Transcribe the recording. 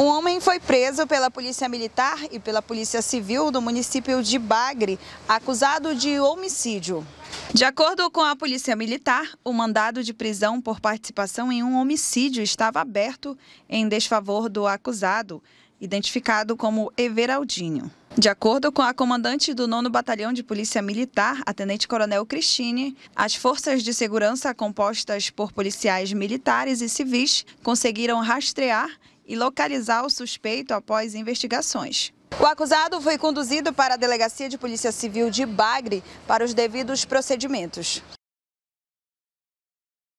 Um homem foi preso pela Polícia Militar e pela Polícia Civil do município de Bagre, acusado de homicídio. De acordo com a Polícia Militar, o mandado de prisão por participação em um homicídio estava aberto em desfavor do acusado, identificado como Everaldinho. De acordo com a comandante do 9 Batalhão de Polícia Militar, a tenente-coronel Cristine, as forças de segurança compostas por policiais militares e civis conseguiram rastrear e localizar o suspeito após investigações. O acusado foi conduzido para a Delegacia de Polícia Civil de Bagre para os devidos procedimentos.